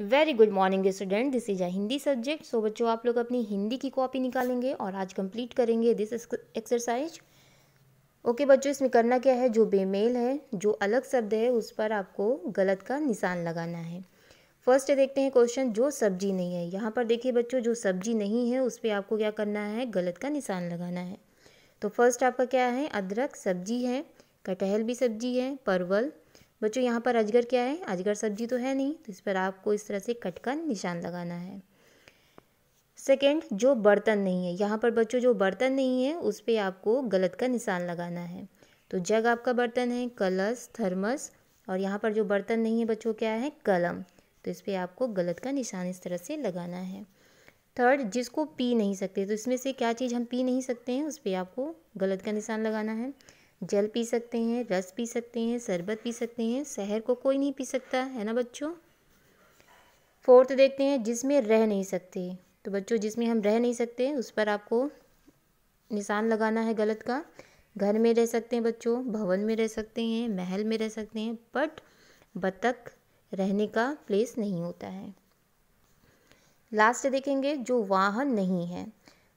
very good morning student this is a Hindi subject so बच्चों आप लोग अपनी हिंदी की कॉपी निकालेंगे और आज कंप्लीट करेंगे दिस एक्सरसाइज ओके बच्चों इसमें करना क्या है जो बेमेल है जो अलग शब्द है उस पर आपको गलत का निशान लगाना है फर्स्ट देखते हैं क्वेश्चन जो सब्जी नहीं है यहाँ पर देखिए बच्चों जो सब्जी नहीं है उस पर आपको क्या करना है गलत का निशान लगाना है तो फर्स्ट आपका क्या है अदरक सब्जी है कटहल भी सब्जी है परवल बच्चों यहाँ पर अजगर क्या है अजगर सब्जी तो है नहीं तो इस पर आपको इस तरह से कट का निशान लगाना है सेकेंड जो बर्तन नहीं है यहाँ पर बच्चों जो बर्तन नहीं है उस पर आपको गलत का निशान लगाना है तो जग आपका बर्तन है कलस थर्मस और यहाँ पर जो बर्तन नहीं है बच्चों क्या है कलम तो इस पर आपको गलत का निशान इस तरह से लगाना है थर्ड जिसको पी नहीं सकते तो इसमें से क्या चीज़ हम पी नहीं सकते हैं उस पर आपको गलत का निशान लगाना है जल पी सकते हैं रस पी सकते हैं शरबत पी सकते हैं शहर को कोई नहीं पी सकता है ना बच्चों फोर्थ देखते हैं जिसमें रह नहीं सकते तो बच्चों जिसमें हम रह नहीं सकते उस पर आपको निशान लगाना है गलत का घर में रह सकते हैं बच्चों भवन में रह सकते हैं महल में रह सकते हैं बट बतख रहने का प्लेस नहीं होता है लास्ट देखेंगे जो वाहन नहीं है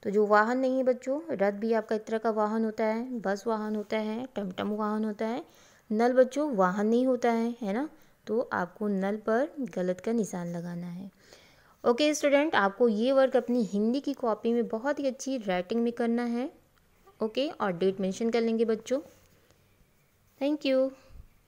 तो जो वाहन नहीं है बच्चों रथ भी आपका इस तरह का वाहन होता है बस वाहन होता है टमटम वाहन होता है नल बच्चों वाहन नहीं होता है है ना तो आपको नल पर गलत का निशान लगाना है ओके स्टूडेंट आपको ये वर्क अपनी हिंदी की कॉपी में बहुत ही अच्छी राइटिंग में करना है ओके और डेट मेंशन कर लेंगे बच्चों थैंक यू